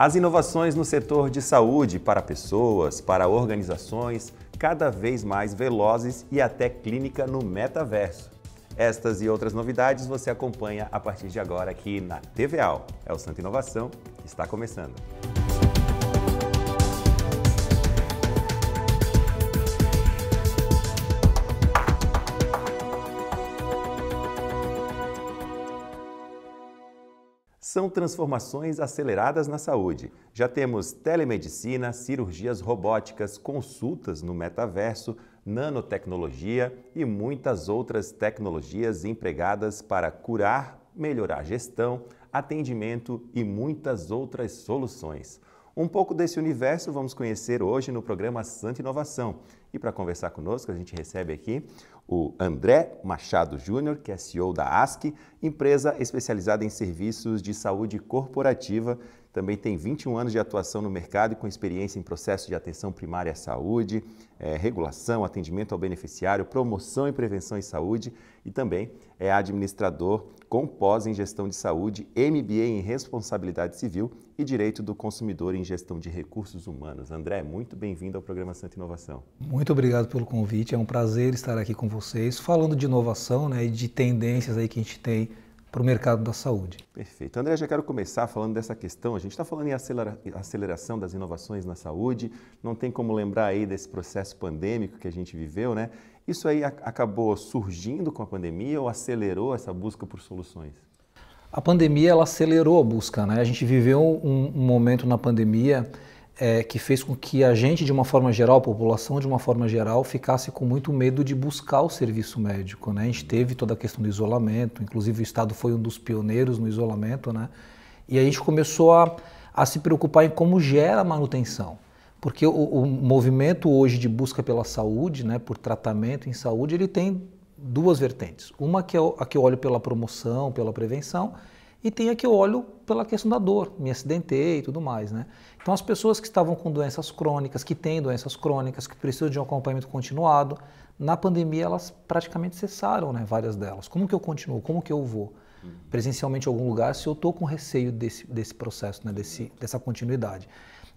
As inovações no setor de saúde para pessoas, para organizações, cada vez mais velozes e até clínica no metaverso. Estas e outras novidades você acompanha a partir de agora aqui na TVAL. É o Santa Inovação, está começando. são transformações aceleradas na saúde. Já temos telemedicina, cirurgias robóticas, consultas no metaverso, nanotecnologia e muitas outras tecnologias empregadas para curar, melhorar a gestão, atendimento e muitas outras soluções. Um pouco desse universo vamos conhecer hoje no programa Santa Inovação. E para conversar conosco, a gente recebe aqui o André Machado Júnior, que é CEO da ASC, empresa especializada em serviços de saúde corporativa também tem 21 anos de atuação no mercado e com experiência em processos de atenção primária à saúde, é, regulação, atendimento ao beneficiário, promoção e prevenção em saúde e também é administrador com pós em gestão de saúde, MBA em responsabilidade civil e direito do consumidor em gestão de recursos humanos. André, muito bem-vindo ao programa Santa Inovação. Muito obrigado pelo convite, é um prazer estar aqui com vocês, falando de inovação né, e de tendências aí que a gente tem para o mercado da saúde. Perfeito. André, já quero começar falando dessa questão. A gente está falando em acelera aceleração das inovações na saúde, não tem como lembrar aí desse processo pandêmico que a gente viveu, né? Isso aí acabou surgindo com a pandemia ou acelerou essa busca por soluções? A pandemia ela acelerou a busca, né? A gente viveu um, um momento na pandemia é, que fez com que a gente, de uma forma geral, a população, de uma forma geral, ficasse com muito medo de buscar o serviço médico. Né? A gente teve toda a questão do isolamento, inclusive o Estado foi um dos pioneiros no isolamento, né? e a gente começou a, a se preocupar em como gera a manutenção. Porque o, o, movimento hoje de busca pela saúde, né, por tratamento em saúde, ele tem duas vertentes. Uma que é a que eu olho pela promoção, pela prevenção, e tem a que eu olho pela questão da dor, me acidentei e tudo mais, né? Então as pessoas que estavam com doenças crônicas, que têm doenças crônicas, que precisam de um acompanhamento continuado, na pandemia elas praticamente cessaram, né? Várias delas. Como que eu continuo? Como que eu vou? Uhum. Presencialmente em algum lugar, se eu estou com receio desse, desse processo, né? Desse, dessa continuidade.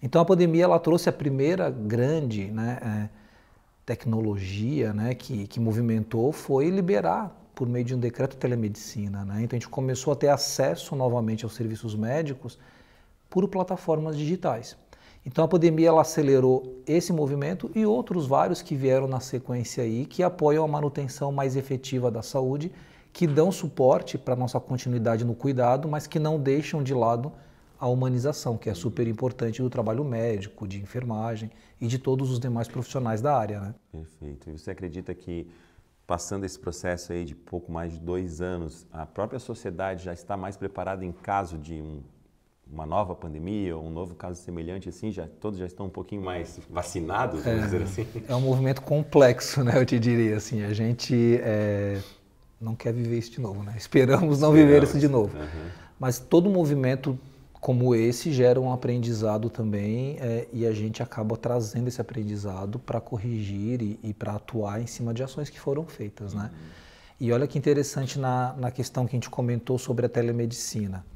Então a pandemia ela trouxe a primeira grande, né? É, tecnologia né, que, que movimentou foi liberar por meio de um decreto de telemedicina. Né? Então a gente começou a ter acesso novamente aos serviços médicos por plataformas digitais. Então a pandemia ela acelerou esse movimento e outros vários que vieram na sequência aí que apoiam a manutenção mais efetiva da saúde, que dão suporte para nossa continuidade no cuidado, mas que não deixam de lado a humanização, que é super importante do trabalho médico, de enfermagem e de todos os demais profissionais da área. Né? Perfeito. E você acredita que passando esse processo aí de pouco mais de dois anos, a própria sociedade já está mais preparada em caso de um, uma nova pandemia ou um novo caso semelhante, assim, já todos já estão um pouquinho mais vacinados, vamos é, dizer assim. É um movimento complexo, né? Eu te diria assim, a gente é, não quer viver isso de novo, né? Esperamos não Esperamos, viver isso de novo. Uhum. Mas todo movimento como esse gera um aprendizado também é, e a gente acaba trazendo esse aprendizado para corrigir e, e para atuar em cima de ações que foram feitas, uhum. né? E olha que interessante na, na questão que a gente comentou sobre a telemedicina.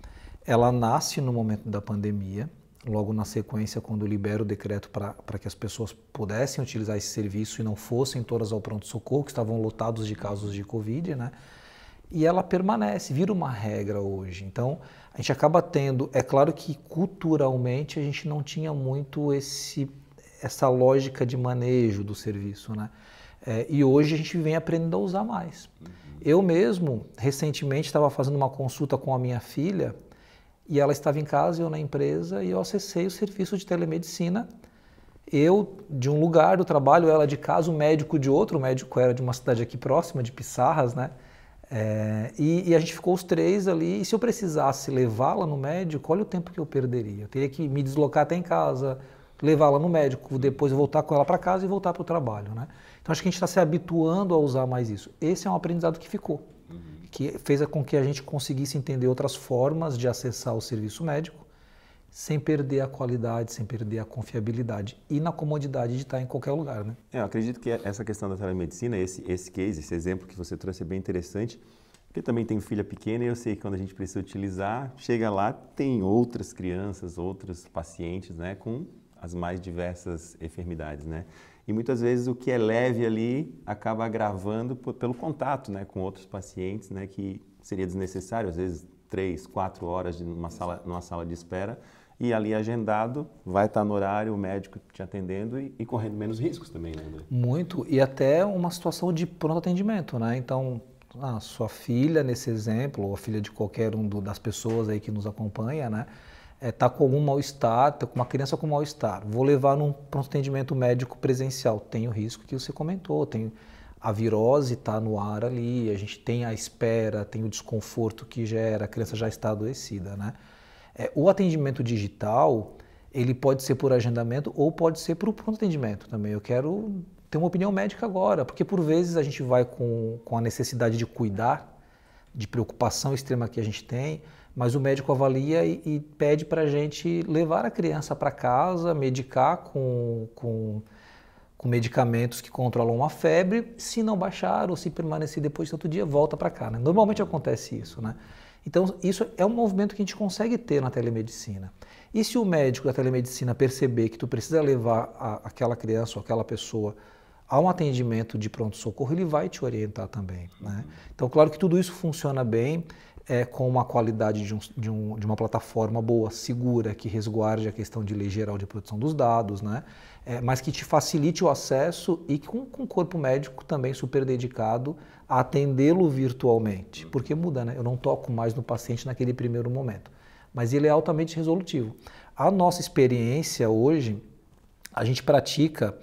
Ela nasce no momento da pandemia, logo na sequência, quando libera o decreto para que as pessoas pudessem utilizar esse serviço e não fossem todas ao pronto-socorro, que estavam lotados de casos de Covid, né? E ela permanece, vira uma regra hoje. Então, a gente acaba tendo, é claro que culturalmente a gente não tinha muito esse, essa lógica de manejo do serviço, né? É, e hoje a gente vem aprendendo a usar mais. Uhum. Eu mesmo, recentemente, estava fazendo uma consulta com a minha filha e ela estava em casa, eu na empresa, e eu acessei o serviço de telemedicina. Eu de um lugar do trabalho, ela de casa, o médico de outro, o médico era de uma cidade aqui próxima, de Pissarras, né? É, e, e, a gente ficou os três ali, e se eu precisasse levá-la no médico, olha o tempo que eu perderia. Eu teria que me deslocar até em casa, levá-la no médico, depois voltar com ela para casa e voltar para o trabalho. Né? Então acho que a gente está se habituando a usar mais isso. Esse é um aprendizado que ficou, uhum. que fez com que a gente conseguisse entender outras formas de acessar o serviço médico sem perder a qualidade, sem perder a confiabilidade e na comodidade de estar em qualquer lugar, né? É, eu acredito que essa questão da telemedicina, esse, esse case, esse exemplo que você trouxe é bem interessante, porque também tenho filha pequena e eu sei que quando a gente precisa utilizar, chega lá, tem outras crianças, outros pacientes, né, com as mais diversas enfermidades, né? E muitas vezes o que é leve ali acaba agravando pelo contato, né, com outros pacientes, né, que seria desnecessário, às vezes três, quatro horas numa sala, numa sala de espera e ali agendado, vai estar no horário, o médico te atendendo e, e correndo menos riscos também, né, André? Muito, e até uma situação de pronto atendimento, né? Então, a sua filha, nesse exemplo, ou a filha de qualquer um do, das pessoas aí que nos acompanha, né? É, tá com um mal-estar, tá com uma criança com mal-estar, vou levar num pronto atendimento médico presencial, tem o risco que você comentou, tem a virose está no ar ali, a gente tem a espera, tem o desconforto que gera, a criança já está adoecida, né? É, o atendimento digital, ele pode ser por agendamento ou pode ser por pronto atendimento também. Eu quero ter uma opinião médica agora, porque por vezes a gente vai com, com a necessidade de cuidar, de preocupação extrema que a gente tem, mas o médico avalia e, e pede para a gente levar a criança para casa, medicar com, com, com, medicamentos que controlam a febre, se não baixar ou se permanecer depois de tanto dia, volta para cá. Né? Normalmente acontece isso, né? Então, isso é um movimento que a gente consegue ter na telemedicina. E se o médico da telemedicina perceber que tu precisa levar a, aquela criança ou aquela pessoa a um atendimento de pronto-socorro, ele vai te orientar também. Né? Uhum. Então, claro que tudo isso funciona bem é, com uma qualidade de, um, de, um, de, uma plataforma boa, segura, que resguarde a questão de lei geral de proteção dos dados, né? É, mas que te facilite o acesso e com, com um corpo médico também super dedicado atendê-lo virtualmente, porque muda, né? Eu não toco mais no paciente naquele primeiro momento, mas ele é altamente resolutivo. A nossa experiência hoje, a gente pratica,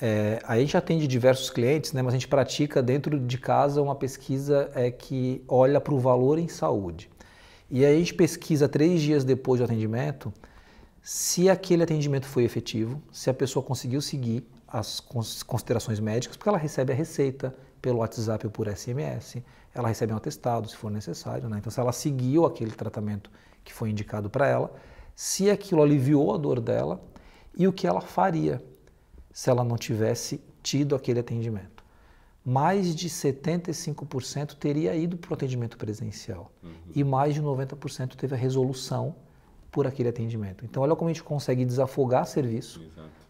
é, a gente atende diversos clientes, né? Mas a gente pratica dentro de casa uma pesquisa é, que olha para o valor em saúde. E aí a gente pesquisa três dias depois do atendimento se aquele atendimento foi efetivo, se a pessoa conseguiu seguir as considerações médicas, porque ela recebe a receita, pelo WhatsApp ou por SMS, ela recebe um atestado se for necessário. Né? Então, se ela seguiu aquele tratamento que foi indicado para ela, se aquilo aliviou a dor dela e o que ela faria se ela não tivesse tido aquele atendimento. Mais de 75% teria ido para o atendimento presencial uhum. e mais de 90% teve a resolução por aquele atendimento. Então, olha como a gente consegue desafogar serviço,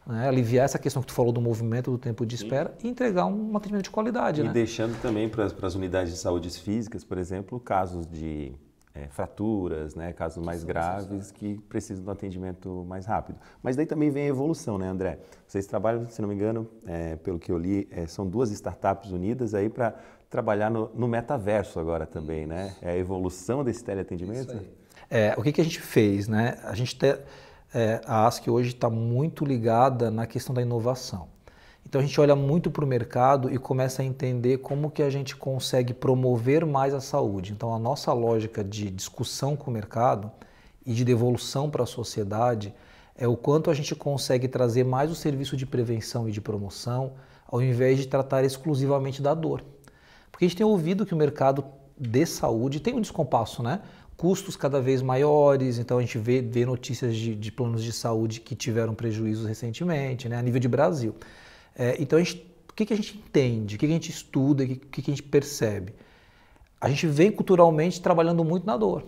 né, aliviar essa questão que tu falou do movimento, do tempo de espera Sim. e entregar um atendimento de qualidade. E né? deixando também para as unidades de saúde físicas, por exemplo, casos de é, fraturas, né, casos mais graves que precisam de um atendimento mais rápido. Mas daí também vem a evolução, né, André? Vocês trabalham, se não me engano, é, pelo que eu li, é, são duas startups unidas aí para trabalhar no, no, metaverso agora também, né? É a evolução desse teleatendimento. Isso aí. É, o que, que a gente fez? Né? A gente te, é, a ASC hoje está muito ligada na questão da inovação. Então a gente olha muito para o mercado e começa a entender como que a gente consegue promover mais a saúde. Então a nossa lógica de discussão com o mercado e de devolução para a sociedade é o quanto a gente consegue trazer mais o serviço de prevenção e de promoção ao invés de tratar exclusivamente da dor. Porque a gente tem ouvido que o mercado de saúde tem um descompasso, né? custos cada vez maiores, então a gente vê, vê notícias de, de planos de saúde que tiveram prejuízos recentemente, né, a nível de Brasil. É, então, gente, o que, que, a gente entende, o que, que a gente estuda, o que, que, a gente percebe? A gente vem culturalmente trabalhando muito na dor.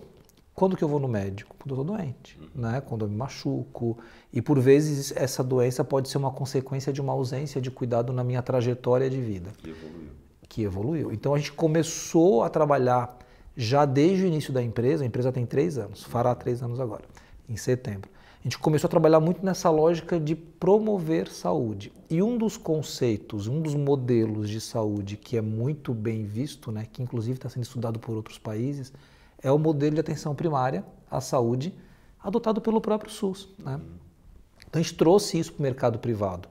Quando que eu vou no médico? Quando eu estou doente, uhum. né? quando eu me machuco. E por vezes essa doença pode ser uma consequência de uma ausência de cuidado na minha trajetória de vida. Que evoluiu. Que evoluiu. Então a gente começou a trabalhar já desde o início da empresa, a empresa tem três anos, fará três anos agora, em setembro. A gente começou a trabalhar muito nessa lógica de promover saúde. E um dos conceitos, um dos modelos de saúde que é muito bem visto, né, que inclusive está sendo estudado por outros países, é o modelo de atenção primária à saúde adotado pelo próprio SUS. Né? Então a gente trouxe isso para o mercado privado.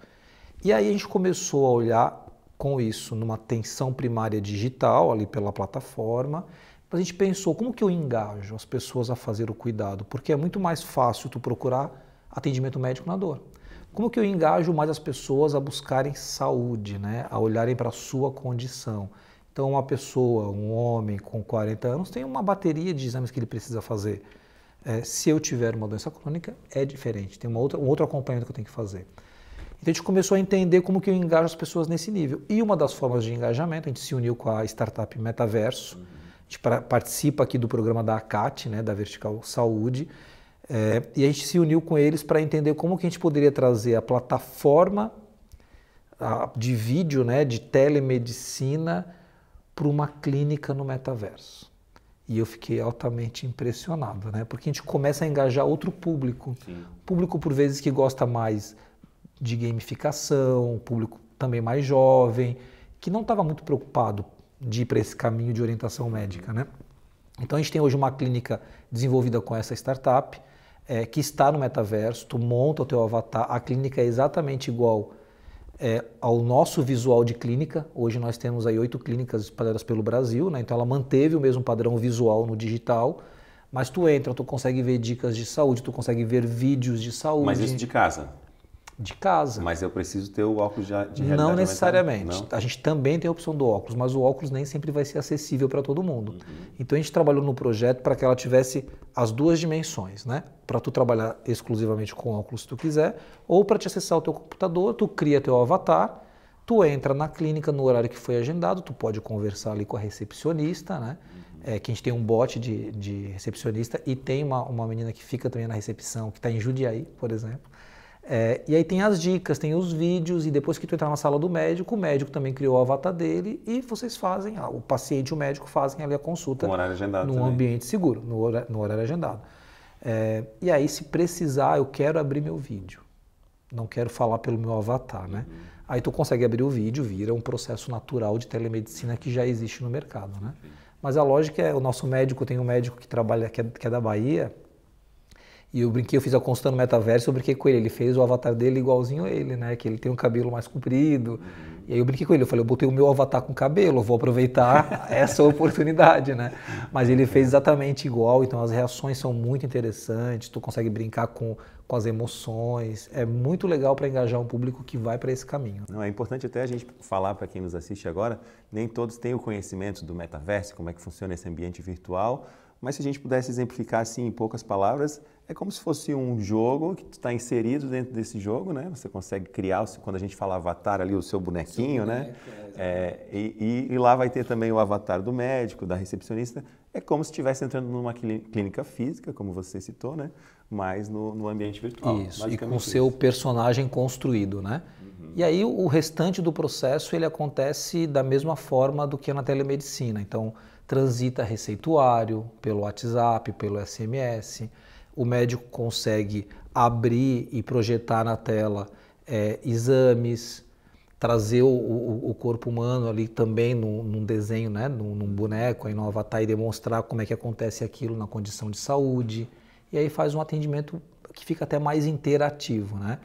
E aí a gente começou a olhar com isso numa atenção primária digital, ali pela plataforma, a gente pensou como que eu engajo as pessoas a fazer o cuidado, porque é muito mais fácil tu procurar atendimento médico na dor. Como que eu engajo mais as pessoas a buscarem saúde, né? a olharem para a sua condição? Então, uma pessoa, um homem com 40 anos, tem uma bateria de exames que ele precisa fazer. É, se eu tiver uma doença crônica, é diferente, tem uma outra, um outro acompanhamento que eu tenho que fazer. Então, a gente começou a entender como que eu engajo as pessoas nesse nível. E uma das formas de engajamento, a gente se uniu com a startup Metaverso. Uhum gente participa aqui do programa da ACAT, né, da Vertical Saúde, é, e a gente se uniu com eles para entender como que a gente poderia trazer a plataforma de vídeo, né, de telemedicina, para uma clínica no metaverso. E eu fiquei altamente impressionado, né? Porque a gente começa a engajar outro público. Sim. Público, por vezes, que gosta mais de gamificação, público também mais jovem, que não estava muito preocupado de ir para esse caminho de orientação médica, né? Então a gente tem hoje uma clínica desenvolvida com essa startup é, que está no metaverso. Tu monta o teu avatar. A clínica é exatamente igual é, ao nosso visual de clínica. Hoje nós temos aí oito clínicas espalhadas pelo Brasil, né? então ela manteve o mesmo padrão visual no digital. Mas tu entra, tu consegue ver dicas de saúde, tu consegue ver vídeos de saúde. Mas isso de casa? de casa. Mas eu preciso ter o óculos de realidade Não necessariamente. Não? A gente também tem a opção do óculos, mas o óculos nem sempre vai ser acessível para todo mundo. Uhum. Então a gente trabalhou no projeto para que ela tivesse as duas dimensões, né? Para tu trabalhar exclusivamente com óculos se tu quiser, ou para te acessar o teu computador, tu cria teu avatar, tu entra na clínica no horário que foi agendado, tu pode conversar ali com a recepcionista, né? Uhum. É, que a gente tem um bote de, de recepcionista e tem uma, uma menina que fica também na recepção, que está em Judiaí, por exemplo é, e aí tem as dicas, tem os vídeos, e depois que tu entrar na sala do médico, o médico também criou o avatar dele e vocês fazem, ah, o paciente e o médico fazem ali a consulta. No horário agendado. Num também. Né? ambiente seguro, no horário, no horário agendado. É, e aí, se precisar, eu quero abrir meu vídeo. Não quero falar pelo meu avatar, né? Uhum. Aí tu consegue abrir o vídeo, vira um processo natural de telemedicina que já existe no mercado, né? Uhum. Mas a lógica é, o nosso médico, tem um médico que trabalha, que é, que é da Bahia, e eu brinquei, eu fiz a consulta no metaverso, eu brinquei com ele. Ele fez o avatar dele igualzinho a ele, né? Que ele tem um cabelo mais comprido. Uhum. E aí eu brinquei com ele, eu falei, eu botei o meu avatar com cabelo, vou aproveitar essa oportunidade, né? Mas ele fez exatamente igual, então as reações são muito interessantes, tu consegue brincar com, com as emoções. É muito legal para engajar um público que vai para esse caminho. Não, é importante até a gente falar para quem nos assiste agora, nem todos têm o conhecimento do metaverso, como é que funciona esse ambiente virtual. Mas se a gente pudesse exemplificar assim em poucas palavras, é como se fosse um jogo que está inserido dentro desse jogo, né? Você consegue criar, quando a gente fala avatar ali, o seu bonequinho, seu né? boneco, né? É, é, e, e, lá vai ter também o avatar do médico, da recepcionista. É como se estivesse entrando numa clínica física, como você citou, né? Mas no, no ambiente virtual. Isso, e com o seu personagem construído, né? Uhum. E aí o restante do processo ele acontece da mesma forma do que na telemedicina. Então, transita receituário, pelo WhatsApp, pelo SMS o médico consegue abrir e projetar na tela é, exames, trazer o, o, o, corpo humano ali também num, num desenho, né, num, num, boneco, aí no avatar e demonstrar como é que acontece aquilo na condição de saúde. E aí faz um atendimento que fica até mais interativo, né?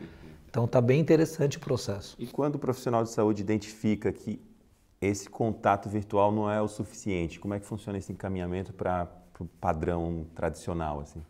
Então tá bem interessante o processo. E quando o profissional de saúde identifica que esse contato virtual não é o suficiente, como é que funciona esse encaminhamento para o padrão tradicional assim?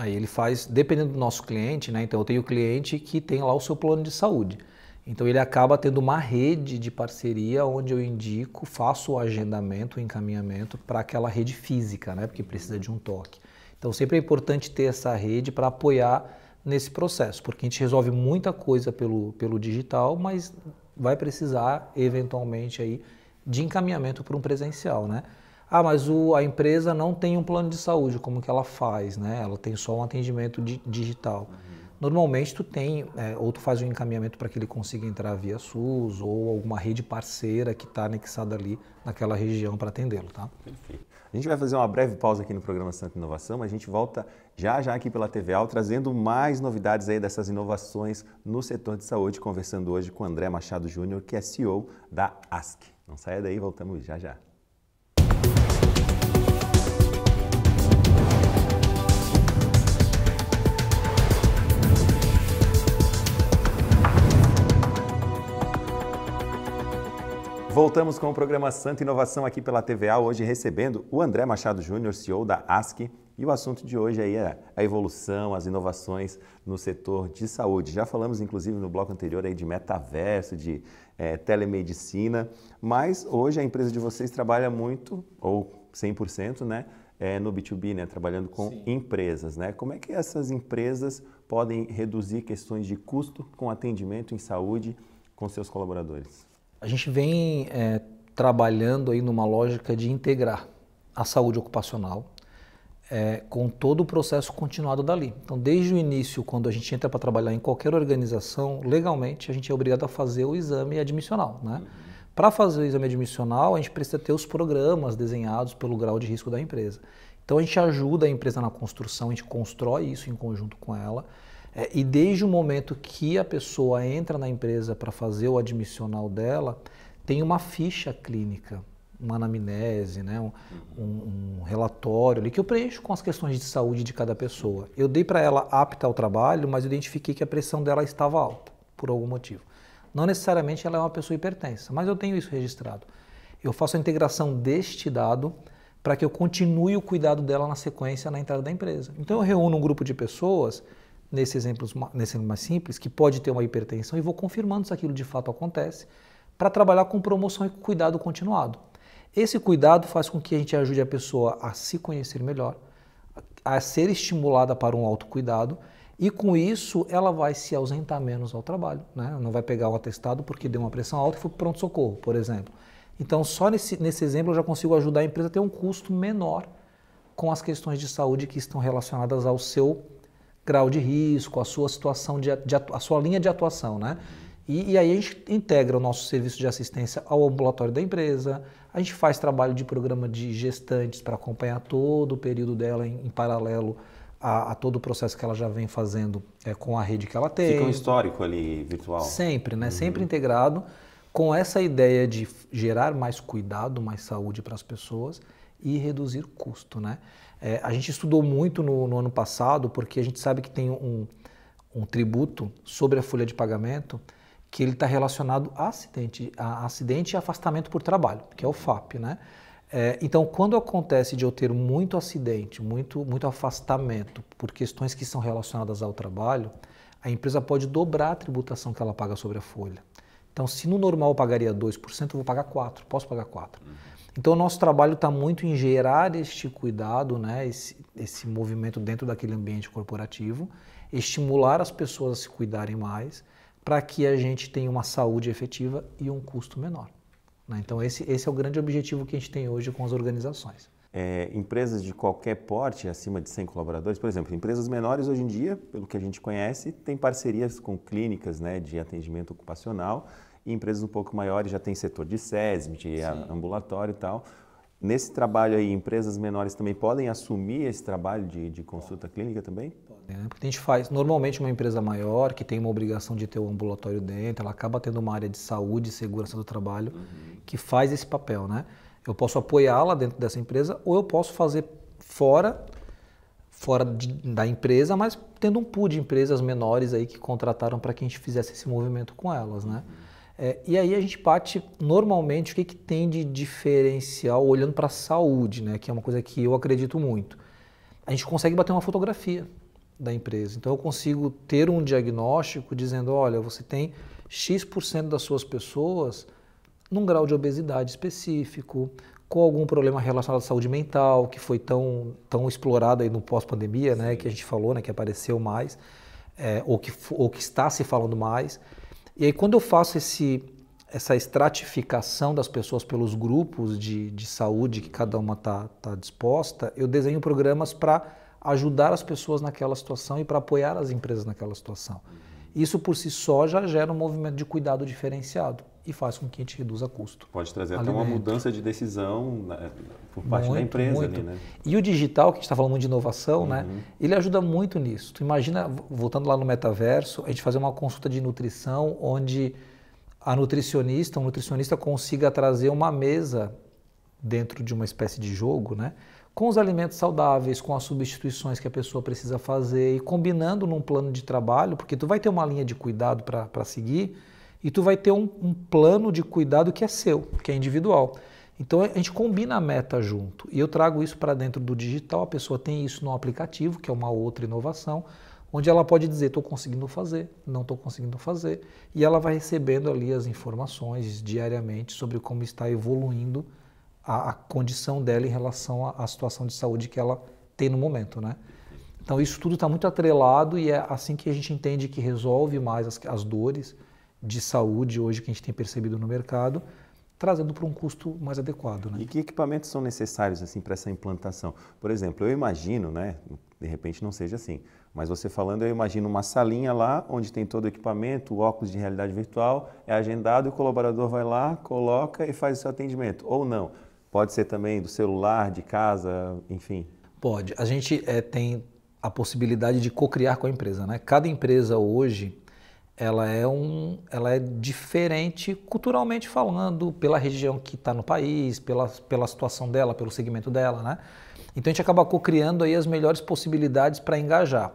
Aí ele faz, dependendo do nosso cliente, né? Então eu tenho o cliente que tem lá o seu plano de saúde. Então ele acaba tendo uma rede de parceria onde eu indico, faço o agendamento, o encaminhamento para aquela rede física, né? Porque precisa de um toque. Então sempre é importante ter essa rede para apoiar nesse processo, porque a gente resolve muita coisa pelo, pelo digital, mas vai precisar eventualmente aí de encaminhamento para um presencial, né? Ah, mas o, a empresa não tem um plano de saúde, como que ela faz, né? Ela tem só um atendimento di digital. Uhum. Normalmente tu tem, é, ou tu faz um encaminhamento para que ele consiga entrar via SUS ou alguma rede parceira que está anexada ali naquela região para atendê-lo, tá? Perfeito. A gente vai fazer uma breve pausa aqui no programa Santa Inovação, mas a gente volta já já aqui pela TVA, trazendo mais novidades aí dessas inovações no setor de saúde, conversando hoje com André Machado Júnior, que é CEO da ASC. Não saia daí, voltamos já já. Voltamos com o programa Santa Inovação aqui pela TVA, hoje recebendo o André Machado Júnior, CEO da ASC, e o assunto de hoje aí é a evolução, as inovações no setor de saúde. Já falamos, inclusive, no bloco anterior aí de metaverso, de é, telemedicina, mas hoje a empresa de vocês trabalha muito, ou 100%, né, é, no B2B, né, trabalhando com Sim. empresas. Né? Como é que essas empresas podem reduzir questões de custo com atendimento em saúde com seus colaboradores? A gente vem é, trabalhando aí numa lógica de integrar a saúde ocupacional é, com todo o processo continuado dali. Então, desde o início, quando a gente entra para trabalhar em qualquer organização, legalmente a gente é obrigado a fazer o exame admissional, né? Uhum. Para fazer o exame admissional, a gente precisa ter os programas desenhados pelo grau de risco da empresa. Então a gente ajuda a empresa na construção, a gente constrói isso em conjunto com ela é, e desde o momento que a pessoa entra na empresa para fazer o admissional dela, tem uma ficha clínica, uma anamnese, né? um, um, um relatório ali que eu preencho com as questões de saúde de cada pessoa. Eu dei para ela apta ao trabalho, mas identifiquei que a pressão dela estava alta, por algum motivo. Não necessariamente ela é uma pessoa hipertensa, mas eu tenho isso registrado. Eu faço a integração deste dado para que eu continue o cuidado dela na sequência na entrada da empresa. Então eu reúno um grupo de pessoas nesse exemplo, nesse exemplo mais simples, que pode ter uma hipertensão, e vou confirmando se aquilo de fato acontece, para trabalhar com promoção e cuidado continuado. Esse cuidado faz com que a gente ajude a pessoa a se conhecer melhor, a ser estimulada para um autocuidado, e com isso ela vai se ausentar menos ao trabalho, né? não vai pegar o atestado porque deu uma pressão alta e foi para pronto-socorro, por exemplo. Então, só nesse, nesse exemplo eu já consigo ajudar a empresa a ter um custo menor com as questões de saúde que estão relacionadas ao seu grau de risco, a sua situação, de, de a sua linha de atuação, né? E, e, aí a gente integra o nosso serviço de assistência ao ambulatório da empresa, a gente faz trabalho de programa de gestantes para acompanhar todo o período dela em, em paralelo a, a, todo o processo que ela já vem fazendo é, com a rede que ela tem. Fica um histórico ali virtual. Sempre, né? Uhum. Sempre integrado com essa ideia de gerar mais cuidado, mais saúde para as pessoas e reduzir custo, né? É, a gente estudou muito no, no, ano passado, porque a gente sabe que tem um, um tributo sobre a folha de pagamento que ele está relacionado a acidente, a acidente e afastamento por trabalho, que é o FAP, né? É, então, quando acontece de eu ter muito acidente, muito, muito afastamento por questões que são relacionadas ao trabalho, a empresa pode dobrar a tributação que ela paga sobre a folha. Então, se no normal eu pagaria 2%, eu vou pagar 4%, posso pagar 4%. Uhum. Então, o nosso trabalho está muito em gerar este cuidado, né, esse, esse movimento dentro daquele ambiente corporativo, estimular as pessoas a se cuidarem mais, para que a gente tenha uma saúde efetiva e um custo menor. Né? Então, esse, esse é o grande objetivo que a gente tem hoje com as organizações. É, empresas de qualquer porte, acima de 100 colaboradores, por exemplo, empresas menores hoje em dia, pelo que a gente conhece, têm parcerias com clínicas né, de atendimento ocupacional e empresas um pouco maiores já tem setor de SESM, de ambulatório e tal. Nesse trabalho aí, empresas menores também podem assumir esse trabalho de, de consulta clínica também? Podem, né? Porque a gente faz, normalmente uma empresa maior, que tem uma obrigação de ter o um ambulatório dentro, ela acaba tendo uma área de saúde e segurança do trabalho uhum. que faz esse papel, né? Eu posso apoiá-la dentro dessa empresa ou eu posso fazer fora, fora de, da empresa, mas tendo um pool de empresas menores aí que contrataram para que a gente fizesse esse movimento com elas, né? Uhum. É, e aí a gente parte normalmente o que, que tem de diferencial olhando para a saúde, né? Que é uma coisa que eu acredito muito. A gente consegue bater uma fotografia da empresa. Então eu consigo ter um diagnóstico dizendo, olha, você tem X% das suas pessoas num grau de obesidade específico, com algum problema relacionado à saúde mental, que foi tão, tão explorado aí no pós-pandemia, né, que a gente falou, né, que apareceu mais, é, ou, que, ou que está se falando mais. E aí, quando eu faço esse, essa estratificação das pessoas pelos grupos de, de saúde que cada uma está tá disposta, eu desenho programas para ajudar as pessoas naquela situação e para apoiar as empresas naquela situação. Isso por si só já gera um movimento de cuidado diferenciado e faz com que a gente reduza custo. Pode trazer até uma mudança de decisão né, por parte muito, da empresa. Ali, né? E o digital, que a gente está falando de inovação, né, uhum. né? ele ajuda muito nisso. Tu imagina, voltando lá no metaverso, a gente fazer uma consulta de nutrição onde a nutricionista, um nutricionista consiga trazer uma mesa dentro de uma espécie de jogo, né? com os alimentos saudáveis, com as substituições que a pessoa precisa fazer e combinando num plano de trabalho, porque tu vai ter uma linha de cuidado para seguir, e tu vai ter um, um, plano de cuidado que é seu, que é individual. Então a gente combina a meta junto. E eu trago isso para dentro do digital, a pessoa tem isso no aplicativo, que é uma outra inovação, onde ela pode dizer estou conseguindo fazer, não estou conseguindo fazer, e ela vai recebendo ali as informações diariamente sobre como está evoluindo a, a condição dela em relação à, situação de saúde que ela tem no momento, né? Então isso tudo está muito atrelado e é assim que a gente entende que resolve mais as, as dores de saúde hoje que a gente tem percebido no mercado, trazendo para um custo mais adequado. Né? E que equipamentos são necessários assim para essa implantação? Por exemplo, eu imagino, né, de repente não seja assim, mas você falando, eu imagino uma salinha lá onde tem todo o equipamento, o óculos de realidade virtual, é agendado, e o colaborador vai lá, coloca e faz o seu atendimento. Ou não? Pode ser também do celular, de casa, enfim. Pode. A gente é, tem a possibilidade de co-criar com a empresa. Né? Cada empresa hoje ela é, um, ela é diferente culturalmente falando, pela região que está no país, pela, pela situação dela, pelo segmento dela, né? Então a gente acaba criando aí as melhores possibilidades para engajar.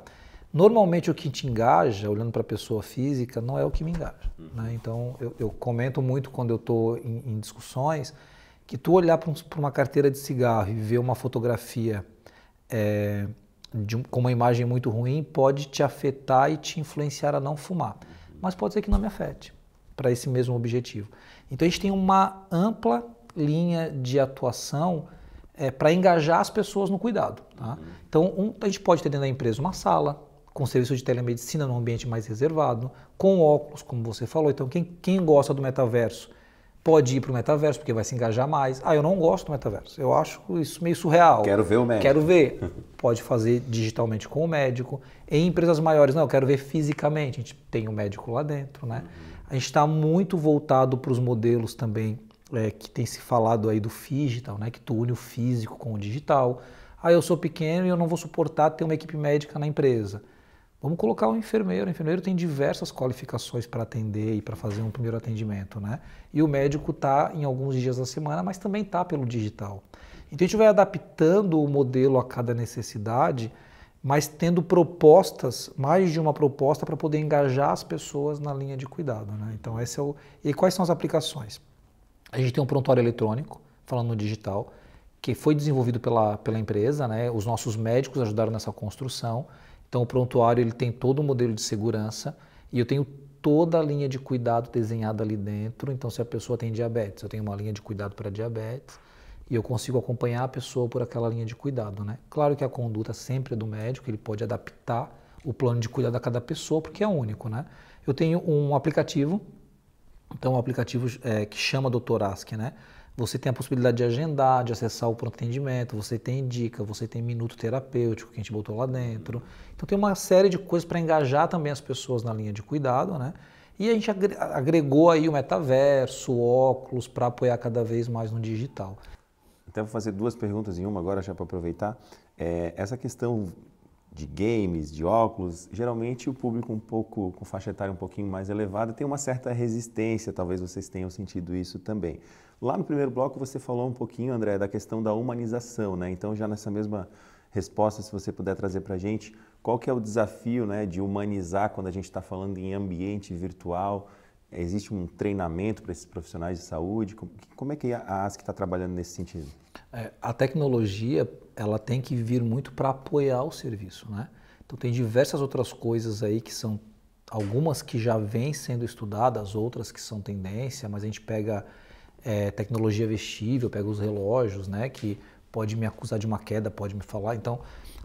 Normalmente o que te engaja, olhando para a pessoa física, não é o que me engaja. Uhum. Né? Então eu, eu, comento muito quando eu estou em, em, discussões que tu olhar para um, uma carteira de cigarro e ver uma fotografia é, de, com uma imagem muito ruim pode te afetar e te influenciar a não fumar mas pode ser que não me afete para esse mesmo objetivo. Então a gente tem uma ampla linha de atuação é, para engajar as pessoas no cuidado. Tá? Uhum. Então um, a gente pode ter dentro da empresa uma sala com serviço de telemedicina num ambiente mais reservado, com óculos, como você falou. Então quem, quem gosta do metaverso pode ir para o metaverso, porque vai se engajar mais. Ah, eu não gosto do metaverso, eu acho isso meio surreal. Quero ver o médico. Quero ver. pode fazer digitalmente com o médico. Em empresas maiores, não, eu quero ver fisicamente. A gente tem um médico lá dentro, né? Uhum. A gente está muito voltado para os modelos também é, que tem se falado aí do digital, né? Que tu une o físico com o digital. Ah, eu sou pequeno e eu não vou suportar ter uma equipe médica na empresa. Vamos colocar um enfermeiro. O enfermeiro tem diversas qualificações para atender e para fazer um primeiro atendimento, né? E o médico está em alguns dias da semana, mas também está pelo digital. Então a gente vai adaptando o modelo a cada necessidade mas tendo propostas, mais de uma proposta para poder engajar as pessoas na linha de cuidado. Né? Então, esse é o. E quais são as aplicações? A gente tem um prontuário eletrônico, falando no digital, que foi desenvolvido pela, pela empresa, né? os nossos médicos ajudaram nessa construção. Então, o prontuário ele tem todo o um modelo de segurança e eu tenho toda a linha de cuidado desenhada ali dentro. Então, se a pessoa tem diabetes, eu tenho uma linha de cuidado para diabetes e eu consigo acompanhar a pessoa por aquela linha de cuidado, né? Claro que a conduta é sempre é do médico, ele pode adaptar o plano de cuidado a cada pessoa, porque é único, né? Eu tenho um aplicativo, então um aplicativo é, que chama Doutor Ask, né? Você tem a possibilidade de agendar, de acessar o pronto atendimento, você tem dica, você tem minuto terapêutico que a gente botou lá dentro. Então tem uma série de coisas para engajar também as pessoas na linha de cuidado, né? E a gente agregou aí o metaverso, óculos para apoiar cada vez mais no digital. Até então, vou fazer duas perguntas em uma agora, já para aproveitar. É, essa questão de games, de óculos, geralmente o público um pouco com faixa etária um pouquinho mais elevada tem uma certa resistência, talvez vocês tenham sentido isso também. Lá no primeiro bloco você falou um pouquinho, André, da questão da humanização, né? Então já nessa mesma resposta, se você puder trazer para a gente, qual que é o desafio, né, de humanizar quando a gente está falando em ambiente virtual? Existe um treinamento para esses profissionais de saúde? Como é que é a ASC está trabalhando nesse sentido? É, a tecnologia ela tem que vir muito para apoiar o serviço, né? Então tem diversas outras coisas aí que são algumas que já vêm sendo estudadas, outras que são tendência, mas a gente pega é, tecnologia vestível, pega os relógios, né? Que pode me acusar de uma queda, pode me falar. Então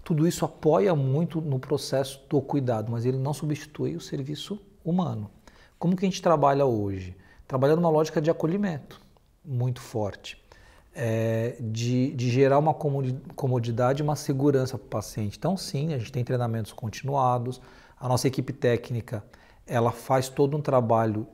tudo isso apoia muito no processo do cuidado, mas ele não substitui o serviço humano. Como que a gente trabalha hoje? Trabalha numa lógica de acolhimento muito forte é, de, de, gerar uma comodidade, uma segurança para o paciente. Então, sim, a gente tem treinamentos continuados, a nossa equipe técnica ela faz todo um trabalho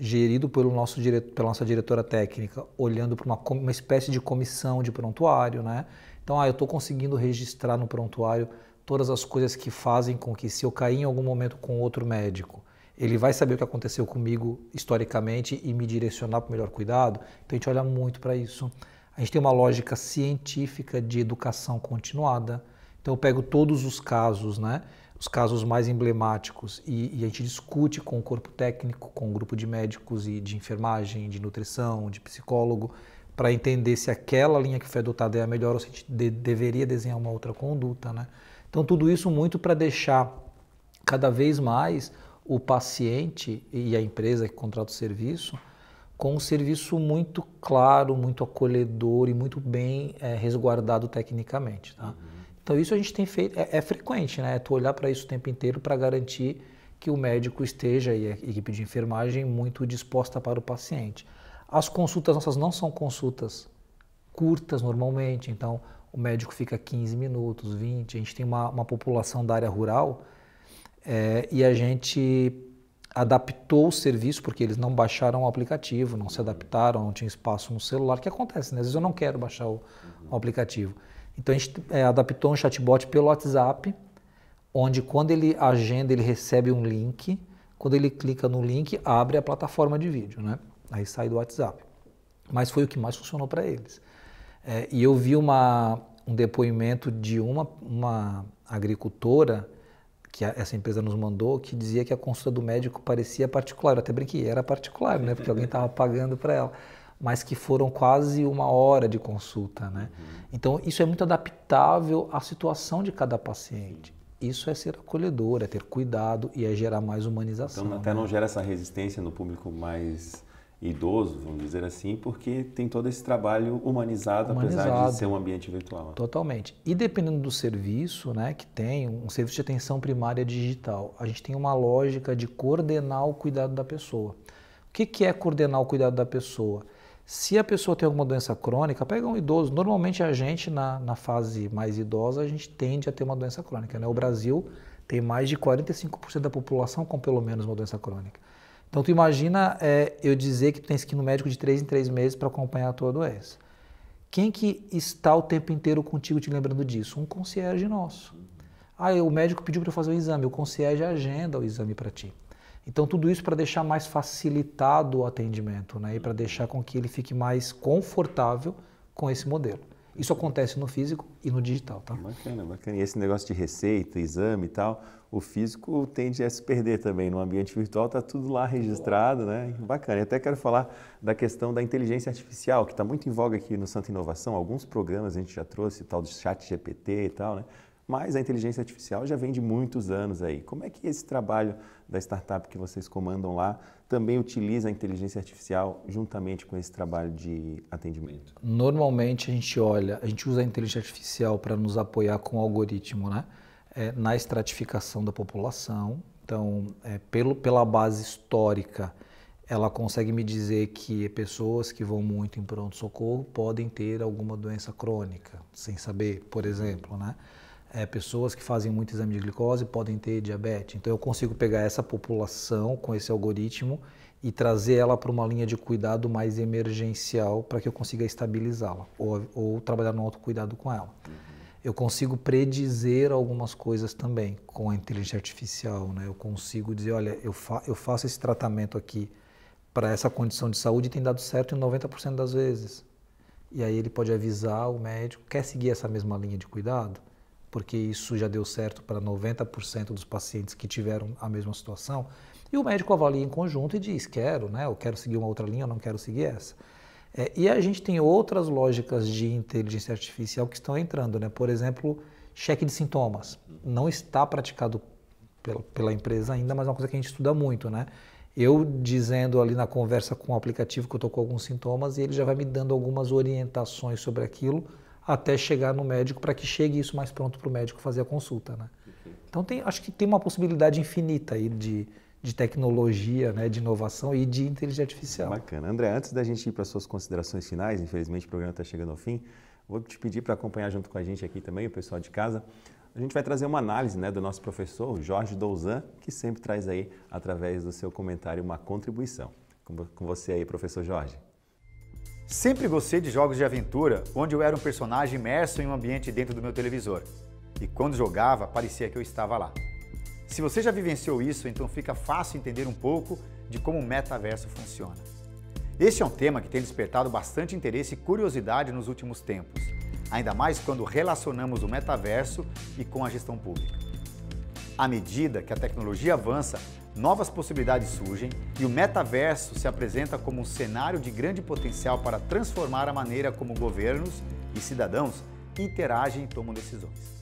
gerido pelo nosso diretor, pela nossa diretora técnica, olhando para uma, uma espécie de comissão de prontuário, né? Então, ah, eu estou conseguindo registrar no prontuário todas as coisas que fazem com que, se eu cair em algum momento com outro médico, ele vai saber o que aconteceu comigo historicamente e me direcionar para o melhor cuidado. Então, a gente olha muito para isso. A gente tem uma lógica científica de educação continuada. Então eu pego todos os casos, né? Os casos mais emblemáticos e, e a gente discute com o corpo técnico, com o grupo de médicos e de enfermagem, de nutrição, de psicólogo, para entender se aquela linha que foi adotada é a melhor ou se a gente de, deveria desenhar uma outra conduta, né? Então tudo isso muito para deixar cada vez mais o paciente e a empresa que contrata o serviço com um serviço muito claro, muito acolhedor e muito bem é, resguardado tecnicamente. Tá? Uhum. Então isso a gente tem feito, é, é frequente, né? Tu olhar para isso o tempo inteiro para garantir que o médico esteja e a equipe de enfermagem muito disposta para o paciente. As consultas nossas não são consultas curtas normalmente, então o médico fica 15 minutos, 20. A gente tem uma, uma população da área rural é, e a gente adaptou o serviço, porque eles não baixaram o aplicativo, não se adaptaram, não tinha espaço no celular, O que acontece, né? Às vezes eu não quero baixar o, o aplicativo. Então a gente é, adaptou um chatbot pelo WhatsApp, onde quando ele agenda, ele recebe um link, quando ele clica no link, abre a plataforma de vídeo, né? Aí sai do WhatsApp. Mas foi o que mais funcionou para eles. É, e eu vi uma, um depoimento de uma, uma agricultora que a, essa empresa nos mandou, que dizia que a consulta do médico parecia particular. Eu até brinquei, era particular, né? Porque alguém estava pagando para ela. Mas que foram quase uma hora de consulta, né? Uhum. Então, isso é muito adaptável à situação de cada paciente. Isso é ser acolhedor, é ter cuidado e é gerar mais humanização. Então, até né? não gera essa resistência no público mais idoso, vamos dizer assim, porque tem todo esse trabalho humanizado, humanizado, apesar de ser um ambiente virtual. Né? Totalmente. E dependendo do serviço né, que tem, um serviço de atenção primária digital, a gente tem uma lógica de coordenar o cuidado da pessoa. O que, que é coordenar o cuidado da pessoa? Se a pessoa tem alguma doença crônica, pega um idoso. Normalmente a gente, na, na fase mais idosa, a gente tende a ter uma doença crônica. Né? O Brasil tem mais de 45% da população com pelo menos uma doença crônica. Então tu imagina é, eu dizer que tu tens que ir no médico de três em três meses para acompanhar a tua doença. Quem que está o tempo inteiro contigo te lembrando disso? Um concierge nosso. Ah, o médico pediu para eu fazer o exame. O concierge agenda o exame para ti. Então tudo isso para deixar mais facilitado o atendimento, né? E para deixar com que ele fique mais confortável com esse modelo. Isso acontece no físico e no digital, tá? Bacana, bacana. E esse negócio de receita, exame e tal, o físico tende a se perder também. No ambiente virtual está tudo lá registrado, né? Bacana. E até quero falar da questão da inteligência artificial, que está muito em voga aqui no Santa Inovação. Alguns programas a gente já trouxe, tal do chat GPT e tal, né? Mas a inteligência artificial já vem de muitos anos aí. Como é que esse trabalho da startup que vocês comandam lá também utiliza a inteligência artificial juntamente com esse trabalho de atendimento? Normalmente a gente olha, a gente usa a inteligência artificial para nos apoiar com o algoritmo, né? é, na estratificação da população. Então, é, pelo, pela base histórica, ela consegue me dizer que pessoas que vão muito em pronto-socorro podem ter alguma doença crônica, sem saber, por exemplo, né? É, pessoas que fazem muito exame de glicose podem ter diabetes. Então, eu consigo pegar essa população com esse algoritmo e trazer ela para uma linha de cuidado mais emergencial para que eu consiga estabilizá-la ou, ou, trabalhar no autocuidado com ela. Uhum eu consigo predizer algumas coisas também com a inteligência artificial, né? Eu consigo dizer, olha, eu, fa eu faço esse tratamento aqui para essa condição de saúde e tem dado certo em 90% das vezes. E aí ele pode avisar o médico, quer seguir essa mesma linha de cuidado? Porque isso já deu certo para 90% dos pacientes que tiveram a mesma situação. E o médico avalia em conjunto e diz, quero, né? Eu quero seguir uma outra linha, eu não quero seguir essa. É, e a gente tem outras lógicas de inteligência artificial que estão entrando, né? Por exemplo, cheque de sintomas. Não está praticado pela, pela empresa ainda, mas é uma coisa que a gente estuda muito, né? Eu dizendo ali na conversa com o aplicativo que eu estou com alguns sintomas e ele já vai me dando algumas orientações sobre aquilo até chegar no médico para que chegue isso mais pronto para o médico fazer a consulta, né? Então tem, acho que tem uma possibilidade infinita aí de, de tecnologia, né, de inovação e de inteligência artificial. Bacana. André, antes da gente ir para suas considerações finais, infelizmente o programa está chegando ao fim, vou te pedir para acompanhar junto com a gente aqui também, o pessoal de casa. A gente vai trazer uma análise né, do nosso professor Jorge Douzan, que sempre traz aí, através do seu comentário, uma contribuição. Com você aí, professor Jorge. Sempre gostei de jogos de aventura, onde eu era um personagem imerso em um ambiente dentro do meu televisor. E quando jogava, parecia que eu estava lá. Se você já vivenciou isso, então fica fácil entender um pouco de como o metaverso funciona. Este é um tema que tem despertado bastante interesse e curiosidade nos últimos tempos, ainda mais quando relacionamos o metaverso e com a gestão pública. À medida que a tecnologia avança, novas possibilidades surgem e o metaverso se apresenta como um cenário de grande potencial para transformar a maneira como governos e cidadãos interagem e tomam decisões.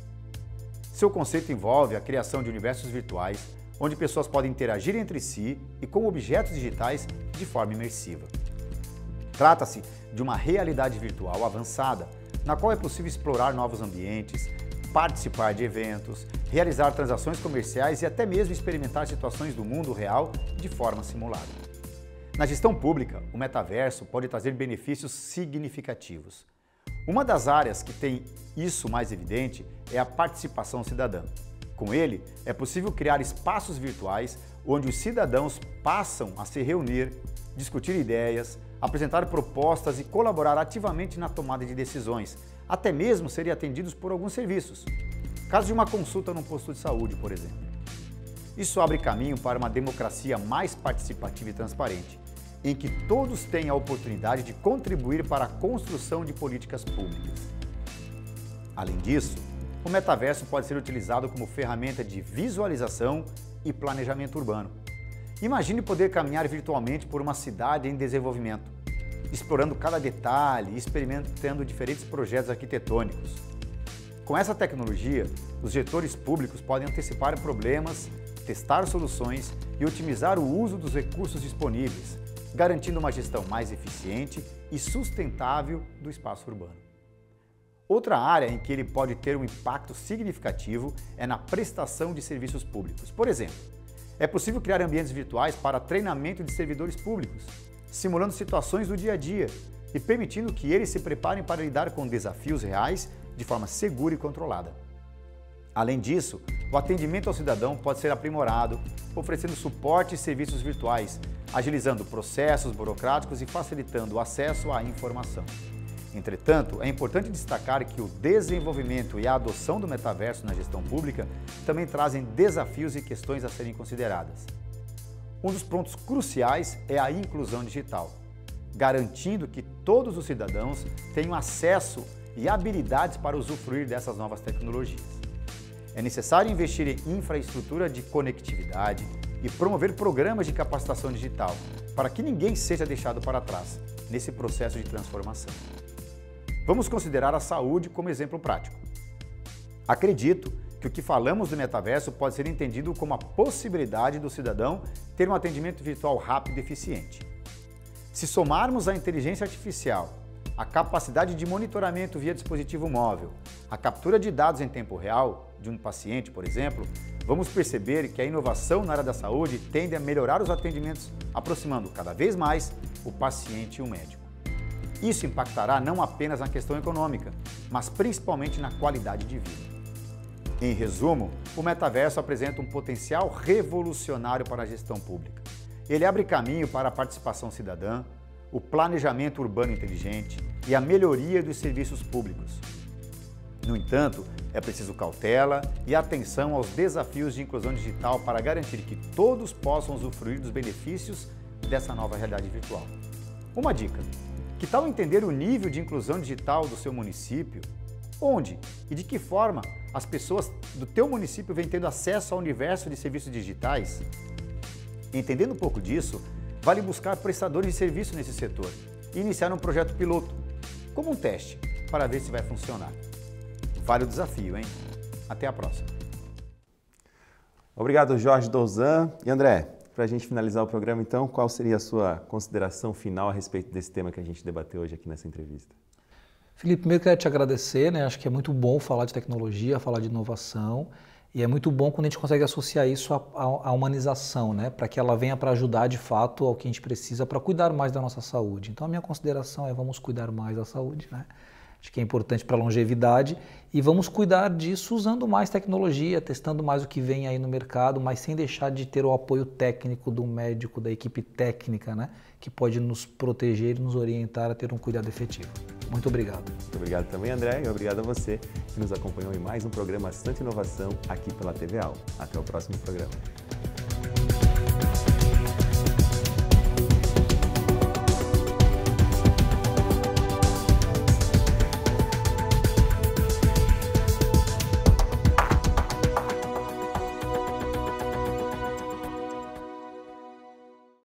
Seu conceito envolve a criação de universos virtuais, onde pessoas podem interagir entre si e com objetos digitais de forma imersiva. Trata-se de uma realidade virtual avançada, na qual é possível explorar novos ambientes, participar de eventos, realizar transações comerciais e até mesmo experimentar situações do mundo real de forma simulada. Na gestão pública, o metaverso pode trazer benefícios significativos. Uma das áreas que tem isso mais evidente é a participação cidadã. Com ele, é possível criar espaços virtuais onde os cidadãos passam a se reunir, discutir ideias, apresentar propostas e colaborar ativamente na tomada de decisões, até mesmo serem atendidos por alguns serviços. Caso de uma consulta num posto de saúde, por exemplo. Isso abre caminho para uma democracia mais participativa e transparente em que todos têm a oportunidade de contribuir para a construção de políticas públicas. Além disso, o metaverso pode ser utilizado como ferramenta de visualização e planejamento urbano. Imagine poder caminhar virtualmente por uma cidade em desenvolvimento, explorando cada detalhe e experimentando diferentes projetos arquitetônicos. Com essa tecnologia, os gestores públicos podem antecipar problemas, testar soluções e otimizar o uso dos recursos disponíveis, garantindo uma gestão mais eficiente e sustentável do espaço urbano. Outra área em que ele pode ter um impacto significativo é na prestação de serviços públicos. Por exemplo, é possível criar ambientes virtuais para treinamento de servidores públicos, simulando situações do dia a dia e permitindo que eles se preparem para lidar com desafios reais de forma segura e controlada. Além disso, o atendimento ao cidadão pode ser aprimorado, oferecendo suporte e serviços virtuais, agilizando processos burocráticos e facilitando o acesso à informação. Entretanto, é importante destacar que o desenvolvimento e a adoção do metaverso na gestão pública também trazem desafios e questões a serem consideradas. Um dos pontos cruciais é a inclusão digital, garantindo que todos os cidadãos tenham acesso e habilidades para usufruir dessas novas tecnologias. É necessário investir em infraestrutura de conectividade e promover programas de capacitação digital para que ninguém seja deixado para trás nesse processo de transformação. Vamos considerar a saúde como exemplo prático. Acredito que o que falamos do metaverso pode ser entendido como a possibilidade do cidadão ter um atendimento virtual rápido e eficiente. Se somarmos a inteligência artificial a capacidade de monitoramento via dispositivo móvel, a captura de dados em tempo real de um paciente, por exemplo, vamos perceber que a inovação na área da saúde tende a melhorar os atendimentos, aproximando cada vez mais o paciente e o médico. Isso impactará não apenas na questão econômica, mas principalmente na qualidade de vida. Em resumo, o metaverso apresenta um potencial revolucionário para a gestão pública. Ele abre caminho para a participação cidadã, o planejamento urbano inteligente, e a melhoria dos serviços públicos. No entanto, é preciso cautela e atenção aos desafios de inclusão digital para garantir que todos possam usufruir dos benefícios dessa nova realidade virtual. Uma dica: que tal entender o nível de inclusão digital do seu município? Onde e de que forma as pessoas do teu município vêm tendo acesso ao universo de serviços digitais? Entendendo um pouco disso, vale buscar prestadores de serviço nesse setor e iniciar um projeto piloto como um teste, para ver se vai funcionar. Vale o desafio, hein? Até a próxima. Obrigado, Jorge Douzan. E André, para a gente finalizar o programa, então, qual seria a sua consideração final a respeito desse tema que a gente debateu hoje aqui nessa entrevista? Felipe, primeiro quero te agradecer, né? Acho que é muito bom falar de tecnologia, falar de inovação. E é muito bom quando a gente consegue associar isso à, à humanização, né? para que ela venha para ajudar de fato ao que a gente precisa para cuidar mais da nossa saúde. Então, a minha consideração é vamos cuidar mais da saúde. Né? Acho que é importante para a longevidade e vamos cuidar disso usando mais tecnologia, testando mais o que vem aí no mercado, mas sem deixar de ter o apoio técnico do médico, da equipe técnica, né? que pode nos proteger e nos orientar a ter um cuidado efetivo. Muito obrigado. Muito obrigado também, André, e obrigado a você que nos acompanhou em mais um programa Santa Inovação aqui pela TV Al. Até o próximo programa.